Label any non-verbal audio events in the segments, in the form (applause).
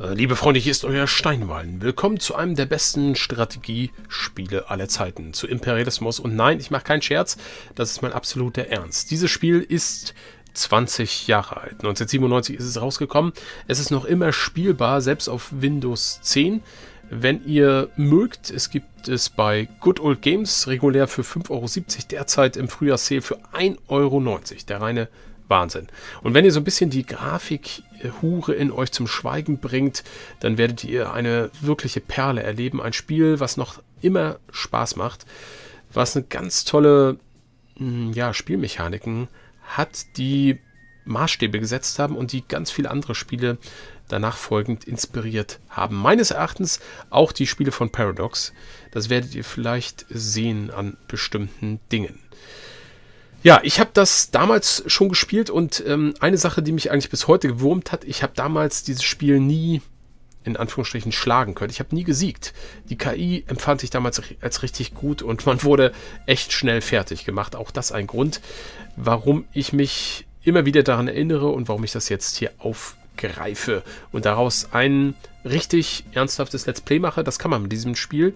Äh, liebe Freunde, hier ist euer Steinwallen. Willkommen zu einem der besten Strategiespiele aller Zeiten, zu Imperialismus. Und nein, ich mache keinen Scherz, das ist mein absoluter Ernst. Dieses Spiel ist 20 Jahre alt. 1997 ist es rausgekommen. Es ist noch immer spielbar, selbst auf Windows 10. Wenn ihr mögt, es gibt es bei Good Old Games regulär für 5,70 Euro, derzeit im Frühjahrssale für 1,90 Euro. Der reine Wahnsinn. Und wenn ihr so ein bisschen die Grafikhure in euch zum Schweigen bringt, dann werdet ihr eine wirkliche Perle erleben. Ein Spiel, was noch immer Spaß macht, was eine ganz tolle hm, ja, Spielmechaniken hat, die Maßstäbe gesetzt haben und die ganz viele andere Spiele danach folgend inspiriert haben. Meines Erachtens auch die Spiele von Paradox. Das werdet ihr vielleicht sehen an bestimmten Dingen. Ja, ich habe das damals schon gespielt und ähm, eine Sache, die mich eigentlich bis heute gewurmt hat, ich habe damals dieses Spiel nie in Anführungsstrichen schlagen können. Ich habe nie gesiegt. Die KI empfand ich damals als richtig gut und (laughs) man wurde echt schnell fertig gemacht. Auch das ein Grund, warum ich mich immer wieder daran erinnere und warum ich das jetzt hier aufgreife und daraus ein richtig ernsthaftes Let's Play mache. Das kann man mit diesem Spiel.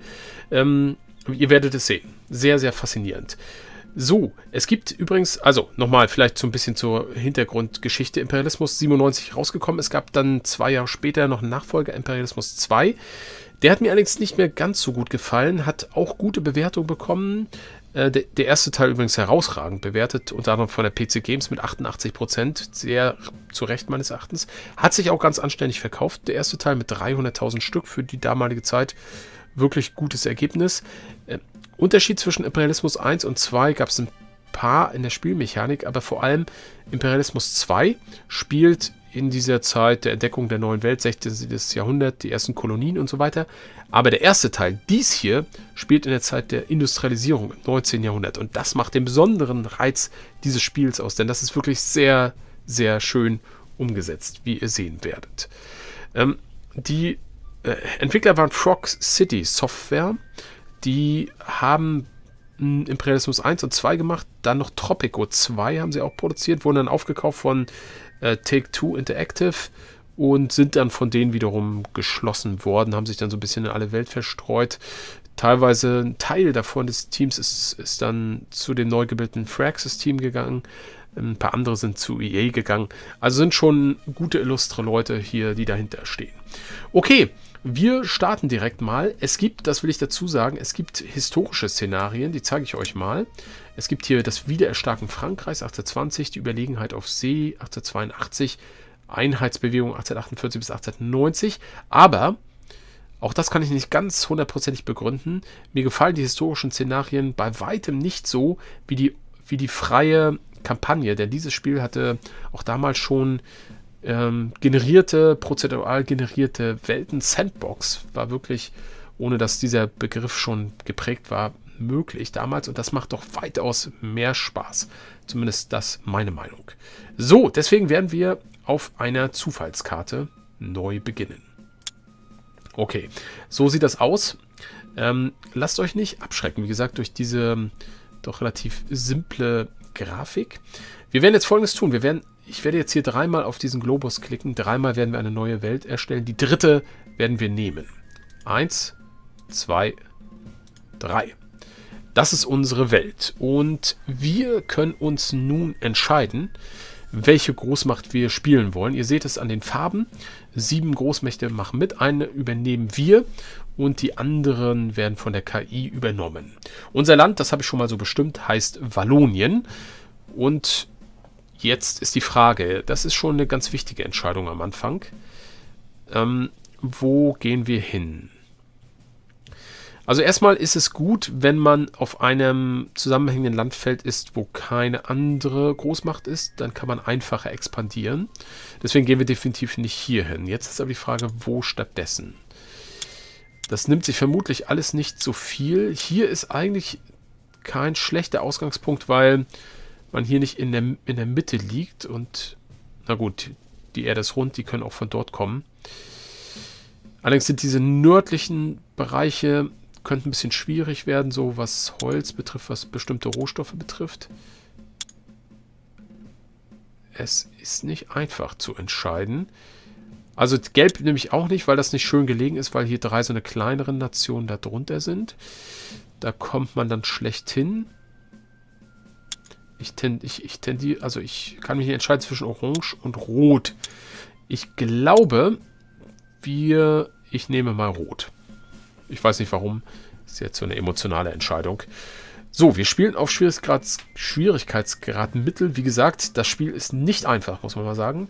Ähm, ihr werdet es sehen. Sehr, sehr faszinierend. So, es gibt übrigens, also nochmal vielleicht so ein bisschen zur Hintergrundgeschichte Imperialismus 97 rausgekommen. Es gab dann zwei Jahre später noch einen Nachfolger Imperialismus 2. Der hat mir allerdings nicht mehr ganz so gut gefallen, hat auch gute Bewertungen bekommen. Äh, der, der, erste Teil übrigens herausragend bewertet, unter anderem von der PC Games mit 88%, Prozent, sehr zu Recht meines Erachtens. Hat sich auch ganz anständig verkauft, der erste Teil mit 300.000 Stück für die damalige Zeit wirklich gutes Ergebnis. Unterschied zwischen Imperialismus 1 und 2 gab es ein paar in der Spielmechanik, aber vor allem Imperialismus 2 spielt in dieser Zeit der Entdeckung der neuen Welt, 16. Jahrhundert, die ersten Kolonien und so weiter. Aber der erste Teil, dies hier, spielt in der Zeit der Industrialisierung im 19. Jahrhundert. Und das macht den besonderen Reiz dieses Spiels aus, denn das ist wirklich sehr, sehr schön umgesetzt, wie ihr sehen werdet. Ähm, die äh, Entwickler waren Frog City Software. Die haben Imperialismus 1 und 2 gemacht, dann noch Tropico 2 haben sie auch produziert, wurden dann aufgekauft von äh, Take-Two Interactive und sind dann von denen wiederum geschlossen worden, haben sich dann so ein bisschen in alle Welt verstreut. Teilweise ein Teil davon des Teams ist, ist dann zu dem neu gebildeten Fraxis-Team gegangen. Ein paar andere sind zu EA gegangen. Also sind schon gute, illustre Leute hier, die dahinter stehen. Okay, wir starten direkt mal. Es gibt, das will ich dazu sagen, es gibt historische Szenarien, die zeige ich euch mal. Es gibt hier das Wiedererstarken Frankreichs 1820, die Überlegenheit auf See 1882, Einheitsbewegung 1848 bis 1890. Aber auch das kann ich nicht ganz hundertprozentig begründen. Mir gefallen die historischen Szenarien bei weitem nicht so wie die, wie die freie Kampagne, denn dieses Spiel hatte auch damals schon ähm, generierte, prozedural generierte Welten-Sandbox war wirklich, ohne dass dieser Begriff schon geprägt war, möglich damals und das macht doch weitaus mehr Spaß. Zumindest das meine Meinung. So, deswegen werden wir auf einer Zufallskarte neu beginnen. Okay, so sieht das aus. Ähm, lasst euch nicht abschrecken, wie gesagt, durch diese ähm, doch relativ simple Grafik. Wir werden jetzt folgendes tun. Wir werden ich werde jetzt hier dreimal auf diesen Globus klicken. Dreimal werden wir eine neue Welt erstellen. Die dritte werden wir nehmen. Eins, zwei, drei. Das ist unsere Welt. Und wir können uns nun entscheiden, welche Großmacht wir spielen wollen. Ihr seht es an den Farben. Sieben Großmächte machen mit. Eine übernehmen wir und die anderen werden von der KI übernommen. Unser Land, das habe ich schon mal so bestimmt, heißt Wallonien. Und Jetzt ist die Frage, das ist schon eine ganz wichtige Entscheidung am Anfang. Ähm, wo gehen wir hin? Also erstmal ist es gut, wenn man auf einem zusammenhängenden Landfeld ist, wo keine andere Großmacht ist, dann kann man einfacher expandieren. Deswegen gehen wir definitiv nicht hier hin. Jetzt ist aber die Frage, wo stattdessen? Das nimmt sich vermutlich alles nicht so viel. Hier ist eigentlich kein schlechter Ausgangspunkt, weil man hier nicht in der, in der Mitte liegt und, na gut, die Erde ist rund, die können auch von dort kommen. Allerdings sind diese nördlichen Bereiche, könnten ein bisschen schwierig werden, so was Holz betrifft, was bestimmte Rohstoffe betrifft. Es ist nicht einfach zu entscheiden. Also gelb nämlich auch nicht, weil das nicht schön gelegen ist, weil hier drei so eine kleineren Nationen drunter sind. Da kommt man dann schlecht hin. Ich, tend, ich, ich tendiere, also ich kann mich nicht entscheiden zwischen Orange und Rot. Ich glaube, wir, ich nehme mal Rot. Ich weiß nicht warum. Ist jetzt so eine emotionale Entscheidung. So, wir spielen auf Schwierigkeitsgrad, Schwierigkeitsgrad Mittel. Wie gesagt, das Spiel ist nicht einfach, muss man mal sagen.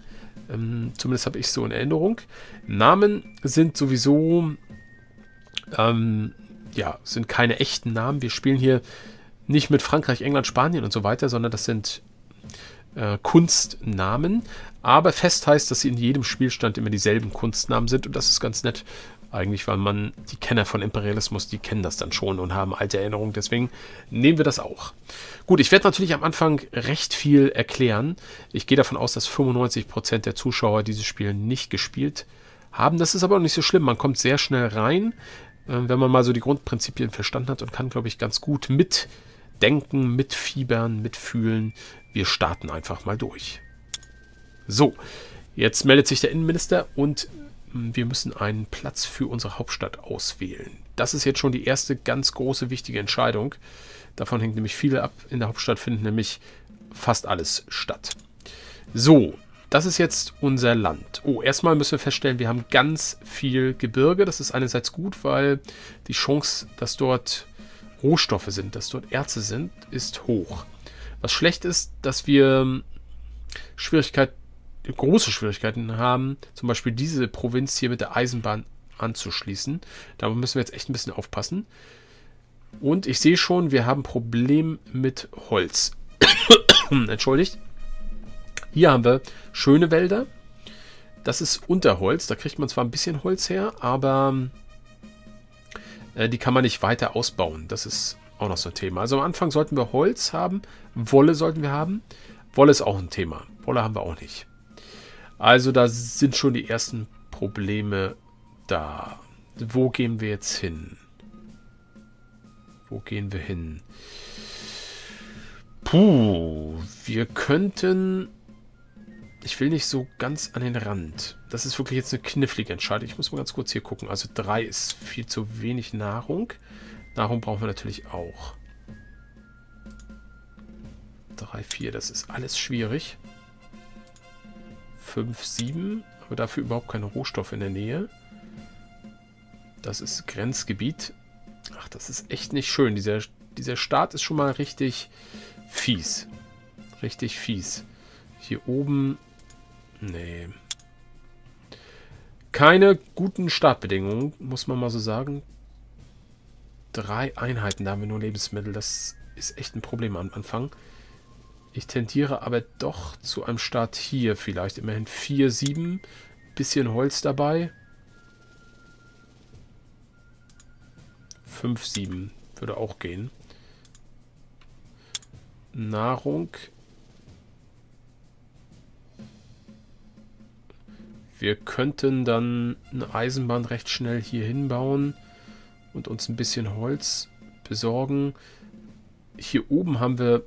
Ähm, zumindest habe ich so in Erinnerung. Namen sind sowieso, ähm, ja, sind keine echten Namen. Wir spielen hier nicht mit Frankreich, England, Spanien und so weiter, sondern das sind äh, Kunstnamen. Aber fest heißt, dass sie in jedem Spielstand immer dieselben Kunstnamen sind und das ist ganz nett. Eigentlich, weil man die Kenner von Imperialismus, die kennen das dann schon und haben alte Erinnerungen. Deswegen nehmen wir das auch. Gut, ich werde natürlich am Anfang recht viel erklären. Ich gehe davon aus, dass 95% der Zuschauer dieses Spiel nicht gespielt haben. Das ist aber auch nicht so schlimm. Man kommt sehr schnell rein äh, wenn man mal so die Grundprinzipien verstanden hat und kann, glaube ich, ganz gut mit mitdenken, mitfiebern, mitfühlen. Wir starten einfach mal durch. So, jetzt meldet sich der Innenminister und hm, wir müssen einen Platz für unsere Hauptstadt auswählen. Das ist jetzt schon die erste ganz große wichtige Entscheidung. Davon hängt nämlich viel ab. In der Hauptstadt findet nämlich fast alles statt. So, das ist jetzt unser Land. Oh, erstmal müssen wir feststellen, wir haben ganz viel Gebirge. Das ist einerseits gut, weil die Chance, dass dort Rohstoffe sind, dass dort Erze sind, ist hoch. Was schlecht ist, dass wir ähm, Schwierigkeit, große Schwierigkeiten haben, zum Beispiel diese Provinz hier mit der Eisenbahn anzuschließen. Da müssen wir jetzt echt ein bisschen aufpassen. Und ich sehe schon, wir haben ein Problem mit Holz. (coughs) Entschuldigt. Hier haben wir schöne Wälder. Das ist Unterholz. Da kriegt man zwar ein bisschen Holz her, aber ähm, äh, die kann man nicht weiter ausbauen. Das ist auch noch so ein Thema. Also am Anfang sollten wir Holz haben. Wolle sollten wir haben. Wolle ist auch ein Thema. Wolle haben wir auch nicht. Also da sind schon die ersten Probleme da. Wo gehen wir jetzt hin? Wo gehen wir hin? Puh, wir könnten ich will nicht so ganz an den Rand. Das ist wirklich jetzt eine knifflige Entscheidung. Ich muss mal ganz kurz hier gucken. Also drei ist viel zu wenig Nahrung. Nahrung brauchen wir natürlich auch. Drei, vier, das ist alles schwierig. Fünf, sieben, aber dafür überhaupt keine Rohstoffe in der Nähe. Das ist Grenzgebiet. Ach, das ist echt nicht schön. Dieser, dieser Start ist schon mal richtig fies. Richtig fies. Hier oben Nee. Keine guten Startbedingungen, muss man mal so sagen. Drei Einheiten, da haben wir nur Lebensmittel. Das ist echt ein Problem am Anfang. Ich tendiere aber doch zu einem Start hier vielleicht. Immerhin 4, 7. Bisschen Holz dabei. 5, 7. Würde auch gehen. Nahrung Wir könnten dann eine Eisenbahn recht schnell hier hinbauen und uns ein bisschen Holz besorgen. Hier oben haben wir...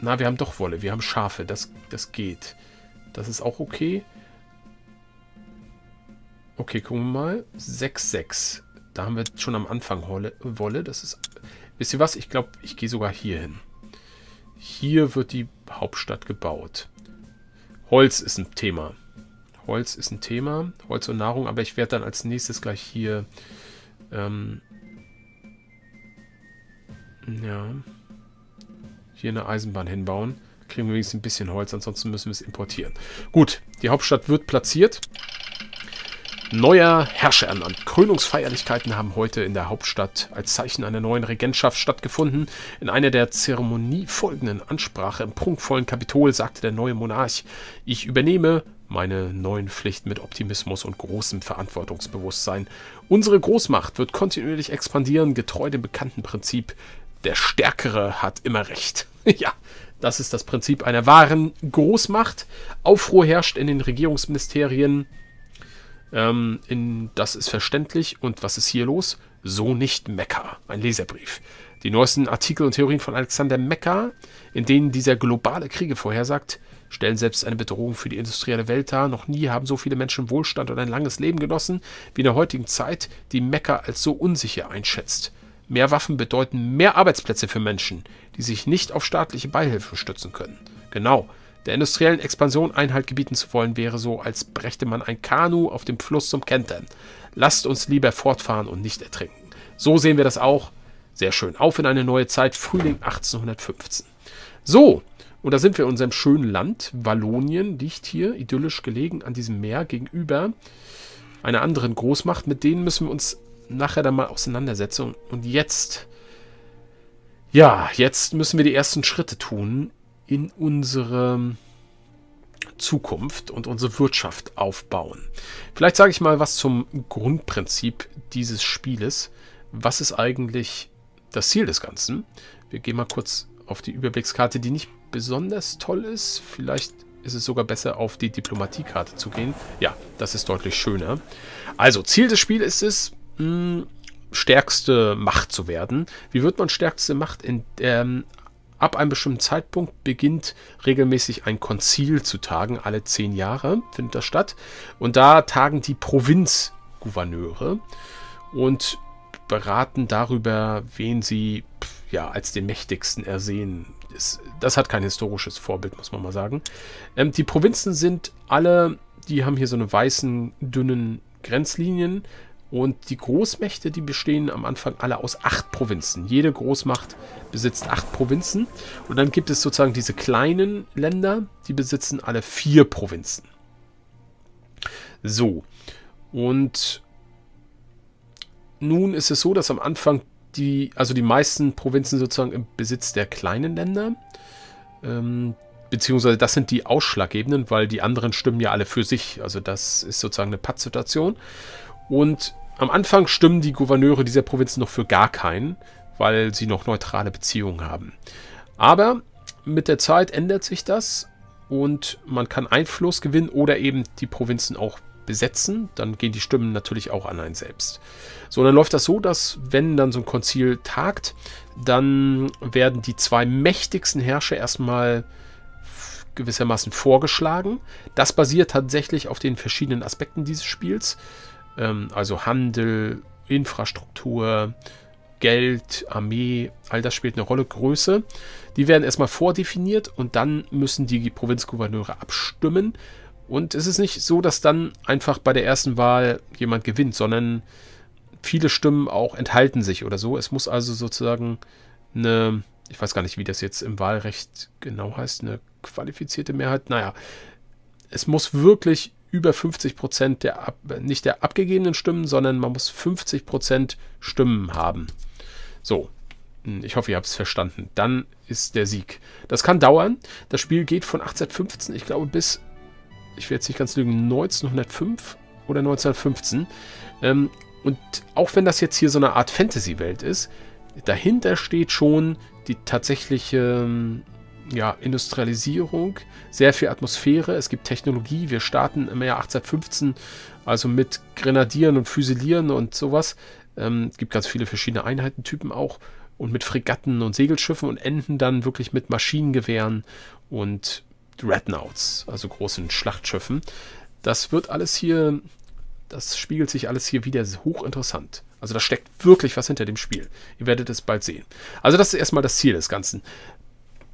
Na, wir haben doch Wolle. Wir haben Schafe. Das, das geht. Das ist auch okay. Okay, gucken wir mal. 6,6. Da haben wir schon am Anfang Wolle. Das ist... Wisst ihr was? Ich glaube, ich gehe sogar hier hin. Hier wird die Hauptstadt gebaut. Holz ist ein Thema. Holz ist ein Thema. Holz und Nahrung, aber ich werde dann als nächstes gleich hier... Ähm, ja. Hier eine Eisenbahn hinbauen. Kriegen wir wenigstens ein bisschen Holz, ansonsten müssen wir es importieren. Gut, die Hauptstadt wird platziert. Neuer Herrscher ernannt. Krönungsfeierlichkeiten haben heute in der Hauptstadt als Zeichen einer neuen Regentschaft stattgefunden. In einer der zeremoniefolgenden Ansprache im prunkvollen Kapitol sagte der neue Monarch, ich übernehme meine neuen Pflichten mit Optimismus und großem Verantwortungsbewusstsein. Unsere Großmacht wird kontinuierlich expandieren, getreu dem bekannten Prinzip, der Stärkere hat immer Recht. (laughs) ja, das ist das Prinzip einer wahren Großmacht. Aufruhr herrscht in den Regierungsministerien. Ähm, in, das ist verständlich. Und was ist hier los? So nicht Mekka. Ein Leserbrief. Die neuesten Artikel und Theorien von Alexander Mekka, in denen dieser globale Kriege vorhersagt, stellen selbst eine Bedrohung für die industrielle Welt dar. Noch nie haben so viele Menschen Wohlstand und ein langes Leben genossen, wie in der heutigen Zeit, die Mekka als so unsicher einschätzt. Mehr Waffen bedeuten mehr Arbeitsplätze für Menschen, die sich nicht auf staatliche Beihilfen stützen können. Genau, der industriellen Expansion Einhalt gebieten zu wollen, wäre so, als brächte man ein Kanu auf dem Fluss zum Kentern. Lasst uns lieber fortfahren und nicht ertrinken. So sehen wir das auch. Sehr schön. Auf in eine neue Zeit, Frühling 1815. So, und da sind wir in unserem schönen Land, Wallonien, dicht hier, idyllisch gelegen an diesem Meer gegenüber einer anderen Großmacht. Mit denen müssen wir uns nachher dann mal auseinandersetzen. Und jetzt, ja, jetzt müssen wir die ersten Schritte tun in unsere Zukunft und unsere Wirtschaft aufbauen. Vielleicht sage ich mal was zum Grundprinzip dieses Spieles. Was ist eigentlich das Ziel des Ganzen? Wir gehen mal kurz auf die Überblickskarte, die nicht besonders toll ist. Vielleicht ist es sogar besser, auf die Diplomatiekarte zu gehen. Ja, das ist deutlich schöner. Also, Ziel des Spiels ist es, hm, stärkste Macht zu werden. Wie wird man stärkste Macht? In, ähm, ab einem bestimmten Zeitpunkt beginnt regelmäßig ein Konzil zu tagen. Alle zehn Jahre findet das statt. Und da tagen die Provinzgouverneure und beraten darüber, wen sie ja, als den mächtigsten ersehen ist, das hat kein historisches Vorbild, muss man mal sagen. Ähm, die Provinzen sind alle, die haben hier so eine weißen, dünnen Grenzlinien. Und die Großmächte, die bestehen am Anfang alle aus acht Provinzen. Jede Großmacht besitzt acht Provinzen. Und dann gibt es sozusagen diese kleinen Länder, die besitzen alle vier Provinzen. So. Und nun ist es so, dass am Anfang die, also die meisten Provinzen sozusagen im Besitz der kleinen Länder. Ähm, beziehungsweise das sind die ausschlaggebenden, weil die anderen stimmen ja alle für sich. Also das ist sozusagen eine Pattsituation. Und am Anfang stimmen die Gouverneure dieser Provinzen noch für gar keinen, weil sie noch neutrale Beziehungen haben. Aber mit der Zeit ändert sich das und man kann Einfluss gewinnen oder eben die Provinzen auch besetzen, dann gehen die Stimmen natürlich auch an einen selbst. So, und dann läuft das so, dass wenn dann so ein Konzil tagt, dann werden die zwei mächtigsten Herrscher erstmal gewissermaßen vorgeschlagen. Das basiert tatsächlich auf den verschiedenen Aspekten dieses Spiels, ähm, also Handel, Infrastruktur, Geld, Armee, all das spielt eine Rolle, Größe. Die werden erstmal vordefiniert und dann müssen die Provinzgouverneure abstimmen, und es ist nicht so, dass dann einfach bei der ersten Wahl jemand gewinnt, sondern viele Stimmen auch enthalten sich oder so. Es muss also sozusagen eine, ich weiß gar nicht, wie das jetzt im Wahlrecht genau heißt, eine qualifizierte Mehrheit. Naja, es muss wirklich über 50 Prozent der, nicht der abgegebenen Stimmen, sondern man muss 50 Prozent Stimmen haben. So, ich hoffe, ihr habt es verstanden. Dann ist der Sieg. Das kann dauern. Das Spiel geht von 1815, ich glaube, bis ich will jetzt nicht ganz lügen, 1905 oder 1915. Ähm, und auch wenn das jetzt hier so eine Art Fantasy-Welt ist, dahinter steht schon die tatsächliche ähm, ja, Industrialisierung, sehr viel Atmosphäre, es gibt Technologie. Wir starten im Jahr 1815 also mit Grenadieren und Füsilieren und sowas. Ähm, es gibt ganz viele verschiedene Einheitentypen auch und mit Fregatten und Segelschiffen und enden dann wirklich mit Maschinengewehren und Dreadnoughts, also großen Schlachtschiffen. Das wird alles hier, das spiegelt sich alles hier wieder hochinteressant. Also da steckt wirklich was hinter dem Spiel. Ihr werdet es bald sehen. Also das ist erstmal das Ziel des Ganzen.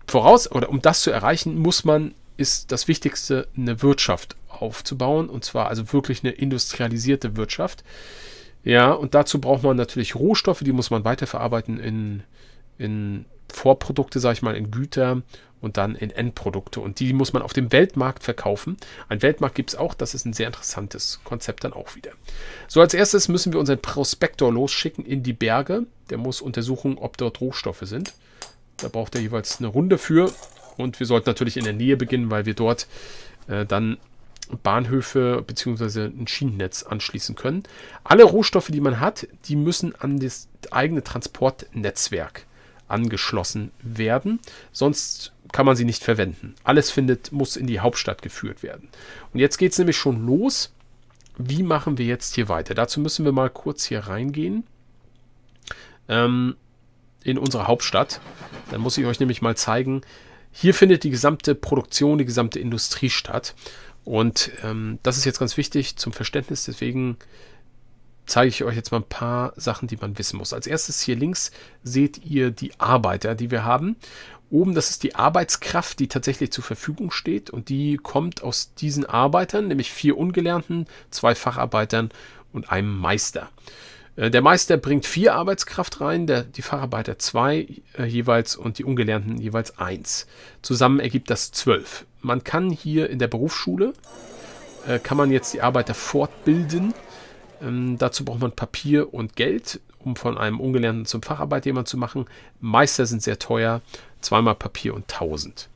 Voraus, oder um das zu erreichen, muss man, ist das Wichtigste, eine Wirtschaft aufzubauen. Und zwar also wirklich eine industrialisierte Wirtschaft. Ja, und dazu braucht man natürlich Rohstoffe, die muss man weiterverarbeiten in, in Vorprodukte, sage ich mal, in Güter und dann in Endprodukte. Und die muss man auf dem Weltmarkt verkaufen. Ein Weltmarkt gibt es auch, das ist ein sehr interessantes Konzept dann auch wieder. So, als erstes müssen wir unseren Prospektor losschicken in die Berge. Der muss untersuchen, ob dort Rohstoffe sind. Da braucht er jeweils eine Runde für. Und wir sollten natürlich in der Nähe beginnen, weil wir dort äh, dann Bahnhöfe bzw. ein Schienennetz anschließen können. Alle Rohstoffe, die man hat, die müssen an das eigene Transportnetzwerk angeschlossen werden. Sonst kann man sie nicht verwenden. Alles findet, muss in die Hauptstadt geführt werden. Und jetzt geht es nämlich schon los. Wie machen wir jetzt hier weiter? Dazu müssen wir mal kurz hier reingehen. Ähm, in unsere Hauptstadt. Dann muss ich euch nämlich mal zeigen, hier findet die gesamte Produktion, die gesamte Industrie statt. Und ähm, das ist jetzt ganz wichtig zum Verständnis. Deswegen zeige ich euch jetzt mal ein paar Sachen, die man wissen muss. Als erstes hier links seht ihr die Arbeiter, die wir haben. Oben, das ist die Arbeitskraft, die tatsächlich zur Verfügung steht und die kommt aus diesen Arbeitern, nämlich vier Ungelernten, zwei Facharbeitern und einem Meister. Äh, der Meister bringt vier Arbeitskraft rein, der, die Facharbeiter zwei äh, jeweils und die Ungelernten jeweils eins. Zusammen ergibt das zwölf. Man kann hier in der Berufsschule, äh, kann man jetzt die Arbeiter fortbilden ähm, dazu braucht man Papier und Geld, um von einem Ungelernten zum Facharbeiter jemanden zu machen. Meister sind sehr teuer, zweimal Papier und 1000.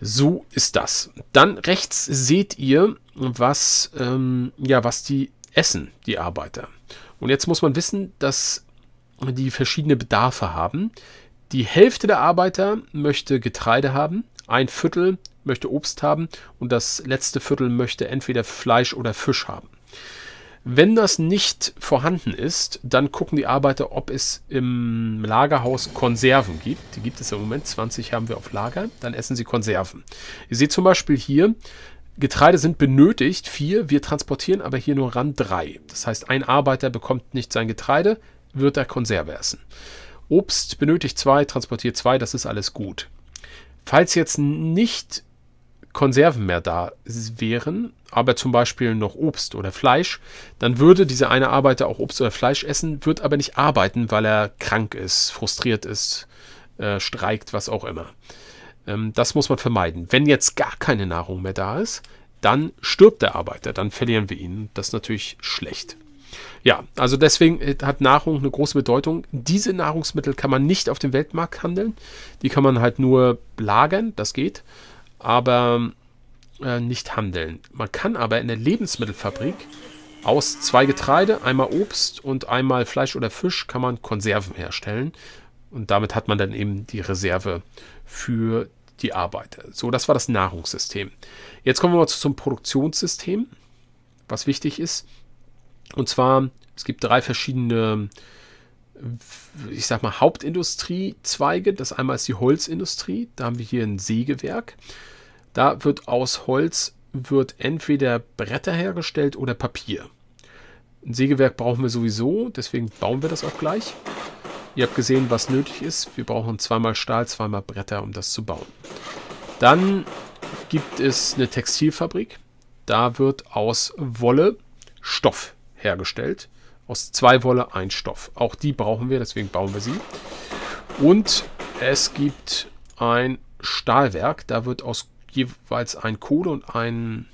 So ist das. Dann rechts seht ihr, was, ähm, ja, was die essen, die Arbeiter. Und jetzt muss man wissen, dass die verschiedene Bedarfe haben. Die Hälfte der Arbeiter möchte Getreide haben, ein Viertel möchte Obst haben und das letzte Viertel möchte entweder Fleisch oder Fisch haben. Wenn das nicht vorhanden ist, dann gucken die Arbeiter, ob es im Lagerhaus Konserven gibt. Die gibt es im Moment, 20 haben wir auf Lager. Dann essen sie Konserven. Ihr seht zum Beispiel hier, Getreide sind benötigt, vier. Wir transportieren aber hier nur ran drei. Das heißt, ein Arbeiter bekommt nicht sein Getreide, wird er Konserve essen. Obst benötigt zwei, transportiert zwei, das ist alles gut. Falls jetzt nicht Konserven mehr da wären, aber zum Beispiel noch Obst oder Fleisch, dann würde dieser eine Arbeiter auch Obst oder Fleisch essen, wird aber nicht arbeiten, weil er krank ist, frustriert ist, äh, streikt, was auch immer. Ähm, das muss man vermeiden. Wenn jetzt gar keine Nahrung mehr da ist, dann stirbt der Arbeiter, dann verlieren wir ihn. Das ist natürlich schlecht. Ja, also deswegen äh, hat Nahrung eine große Bedeutung. Diese Nahrungsmittel kann man nicht auf dem Weltmarkt handeln. Die kann man halt nur lagern, das geht aber äh, nicht handeln. Man kann aber in der Lebensmittelfabrik aus zwei Getreide, einmal Obst und einmal Fleisch oder Fisch, kann man Konserven herstellen. Und damit hat man dann eben die Reserve für die Arbeiter. So, das war das Nahrungssystem. Jetzt kommen wir mal zum Produktionssystem, was wichtig ist. Und zwar, es gibt drei verschiedene äh, ich sag mal, Hauptindustriezweige. Das einmal ist die Holzindustrie. Da haben wir hier ein Sägewerk. Da wird aus Holz wird entweder Bretter hergestellt oder Papier. Ein Sägewerk brauchen wir sowieso, deswegen bauen wir das auch gleich. Ihr habt gesehen, was nötig ist. Wir brauchen zweimal Stahl, zweimal Bretter, um das zu bauen. Dann gibt es eine Textilfabrik. Da wird aus Wolle Stoff hergestellt. Aus zwei Wolle ein Stoff. Auch die brauchen wir, deswegen bauen wir sie. Und es gibt ein Stahlwerk. Da wird aus jeweils ein Kohle und ein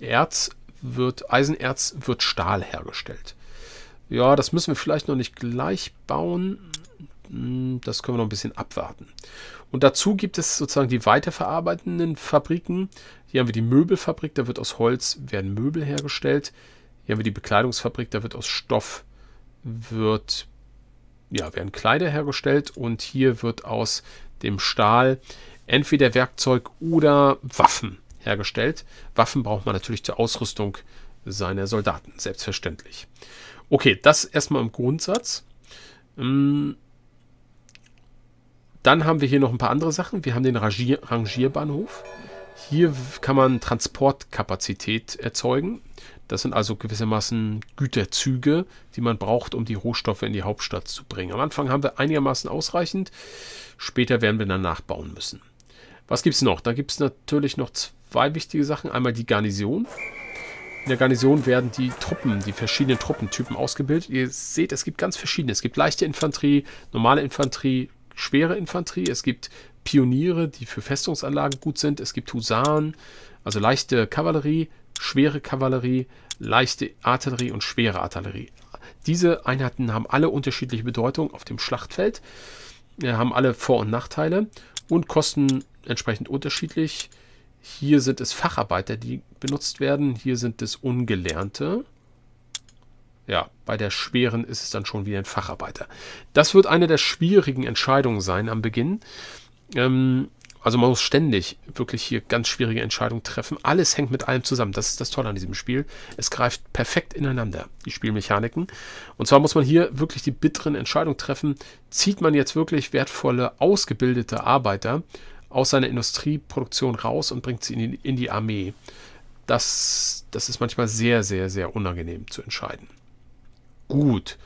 Erz wird, Eisenerz wird Stahl hergestellt. Ja, das müssen wir vielleicht noch nicht gleich bauen. Hm, das können wir noch ein bisschen abwarten. Und dazu gibt es sozusagen die weiterverarbeitenden Fabriken. Hier haben wir die Möbelfabrik, da wird aus Holz werden Möbel hergestellt. Hier haben wir die Bekleidungsfabrik, da wird aus Stoff wird, ja, werden Kleider hergestellt und hier wird aus dem Stahl entweder Werkzeug oder Waffen hergestellt. Waffen braucht man natürlich zur Ausrüstung seiner Soldaten, selbstverständlich. Okay, das erstmal im Grundsatz. Hm. Dann haben wir hier noch ein paar andere Sachen. Wir haben den Rangier Rangierbahnhof. Hier kann man Transportkapazität erzeugen. Das sind also gewissermaßen Güterzüge, die man braucht, um die Rohstoffe in die Hauptstadt zu bringen. Am Anfang haben wir einigermaßen ausreichend. Später werden wir dann nachbauen müssen. Was gibt es noch? Da gibt es natürlich noch zwei wichtige Sachen. Einmal die Garnison. In der Garnison werden die Truppen, die verschiedenen Truppentypen ausgebildet. Ihr seht, es gibt ganz verschiedene. Es gibt leichte Infanterie, normale Infanterie, schwere Infanterie. Es gibt Pioniere, die für Festungsanlagen gut sind. Es gibt Husaren, also leichte Kavallerie, schwere Kavallerie, leichte Artillerie und schwere Artillerie. Diese Einheiten haben alle unterschiedliche Bedeutung auf dem Schlachtfeld, äh, haben alle Vor- und Nachteile und kosten entsprechend unterschiedlich. Hier sind es Facharbeiter, die benutzt werden. Hier sind es Ungelernte. Ja, bei der schweren ist es dann schon wieder ein Facharbeiter. Das wird eine der schwierigen Entscheidungen sein am Beginn. Ähm, also man muss ständig wirklich hier ganz schwierige Entscheidungen treffen. Alles hängt mit allem zusammen. Das ist das Tolle an diesem Spiel. Es greift perfekt ineinander, die Spielmechaniken. Und zwar muss man hier wirklich die bitteren Entscheidungen treffen. Zieht man jetzt wirklich wertvolle, ausgebildete Arbeiter aus seiner Industrieproduktion raus und bringt sie in die, in die Armee? Das, das ist manchmal sehr, sehr, sehr unangenehm zu entscheiden. Gut.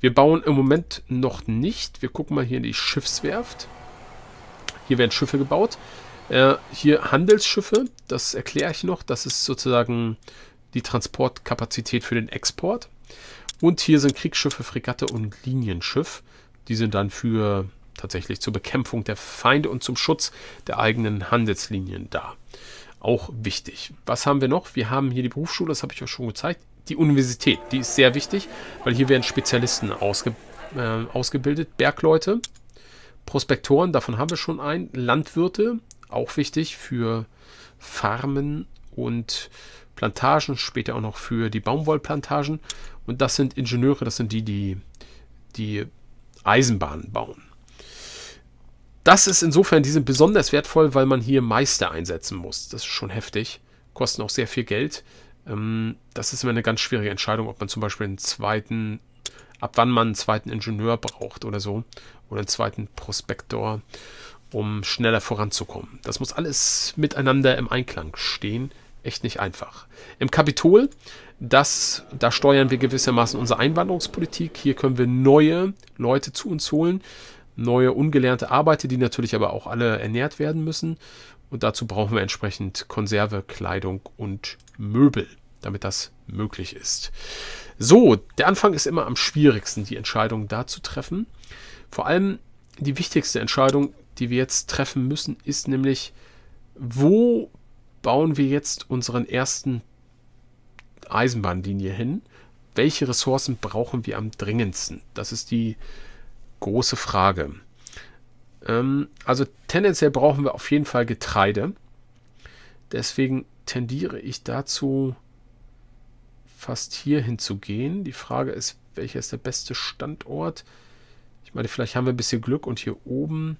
Wir bauen im Moment noch nicht. Wir gucken mal hier in die Schiffswerft. Hier werden Schiffe gebaut. Äh, hier Handelsschiffe, das erkläre ich noch. Das ist sozusagen die Transportkapazität für den Export. Und hier sind Kriegsschiffe, Fregatte und Linienschiff. Die sind dann für tatsächlich zur Bekämpfung der Feinde und zum Schutz der eigenen Handelslinien da. Auch wichtig. Was haben wir noch? Wir haben hier die Berufsschule, das habe ich euch schon gezeigt. Die Universität, die ist sehr wichtig, weil hier werden Spezialisten ausge, äh, ausgebildet, Bergleute. Prospektoren, davon haben wir schon ein. Landwirte, auch wichtig für Farmen und Plantagen, später auch noch für die Baumwollplantagen. Und das sind Ingenieure, das sind die, die die Eisenbahnen bauen. Das ist insofern diese besonders wertvoll, weil man hier Meister einsetzen muss. Das ist schon heftig. Kosten auch sehr viel Geld. Ähm, das ist immer eine ganz schwierige Entscheidung, ob man zum Beispiel einen zweiten ab wann man einen zweiten Ingenieur braucht oder so. Oder einen zweiten Prospektor, um schneller voranzukommen. Das muss alles miteinander im Einklang stehen. Echt nicht einfach. Im Kapitol, das, da steuern wir gewissermaßen unsere Einwanderungspolitik. Hier können wir neue Leute zu uns holen. Neue ungelernte Arbeiter, die natürlich aber auch alle ernährt werden müssen. Und dazu brauchen wir entsprechend Konserve, Kleidung und Möbel damit das möglich ist. So, der Anfang ist immer am schwierigsten, die Entscheidung da zu treffen. Vor allem die wichtigste Entscheidung, die wir jetzt treffen müssen, ist nämlich, wo bauen wir jetzt unseren ersten Eisenbahnlinie hin? Welche Ressourcen brauchen wir am dringendsten? Das ist die große Frage. Ähm, also tendenziell brauchen wir auf jeden Fall Getreide. Deswegen tendiere ich dazu, fast hierhin zu gehen. Die Frage ist, welcher ist der beste Standort? Ich meine, vielleicht haben wir ein bisschen Glück und hier oben.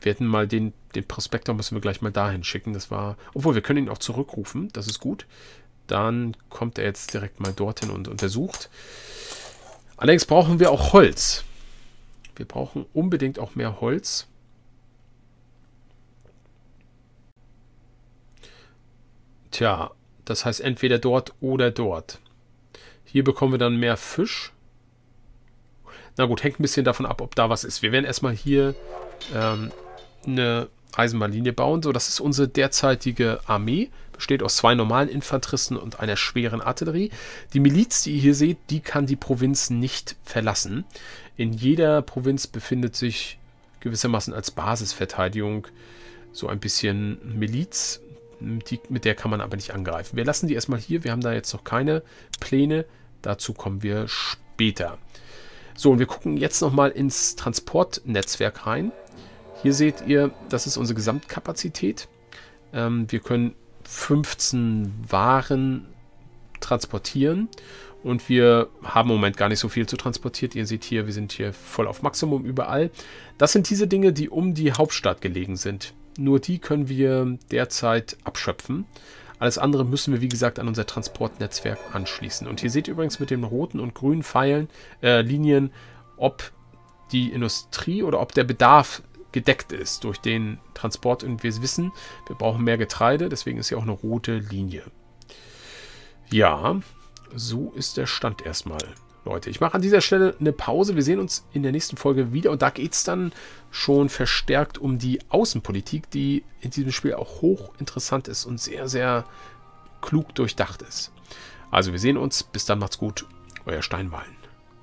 Wir hätten mal den, den Prospektor, müssen wir gleich mal dahin schicken. Das war, obwohl wir können ihn auch zurückrufen, das ist gut. Dann kommt er jetzt direkt mal dorthin und untersucht. Allerdings brauchen wir auch Holz. Wir brauchen unbedingt auch mehr Holz. Tja, das heißt entweder dort oder dort. Hier bekommen wir dann mehr Fisch. Na gut, hängt ein bisschen davon ab, ob da was ist. Wir werden erstmal hier ähm, eine Eisenbahnlinie bauen. So, das ist unsere derzeitige Armee. Besteht aus zwei normalen Infanteristen und einer schweren Artillerie. Die Miliz, die ihr hier seht, die kann die Provinz nicht verlassen. In jeder Provinz befindet sich gewissermaßen als Basisverteidigung so ein bisschen Miliz mit der kann man aber nicht angreifen. Wir lassen die erstmal hier. Wir haben da jetzt noch keine Pläne. Dazu kommen wir später. So, und wir gucken jetzt nochmal ins Transportnetzwerk rein. Hier seht ihr, das ist unsere Gesamtkapazität. Ähm, wir können 15 Waren transportieren und wir haben im Moment gar nicht so viel zu transportieren. Ihr seht hier, wir sind hier voll auf Maximum überall. Das sind diese Dinge, die um die Hauptstadt gelegen sind. Nur die können wir derzeit abschöpfen. Alles andere müssen wir, wie gesagt, an unser Transportnetzwerk anschließen. Und hier seht ihr übrigens mit den roten und grünen Pfeilen, äh, Linien, ob die Industrie oder ob der Bedarf gedeckt ist durch den Transport. Und wir wissen, wir brauchen mehr Getreide, deswegen ist hier auch eine rote Linie. Ja, so ist der Stand erstmal. Leute, ich mache an dieser Stelle eine Pause. Wir sehen uns in der nächsten Folge wieder und da geht es dann schon verstärkt um die Außenpolitik, die in diesem Spiel auch hochinteressant ist und sehr, sehr klug durchdacht ist. Also wir sehen uns. Bis dann, macht's gut. Euer Steinwallen.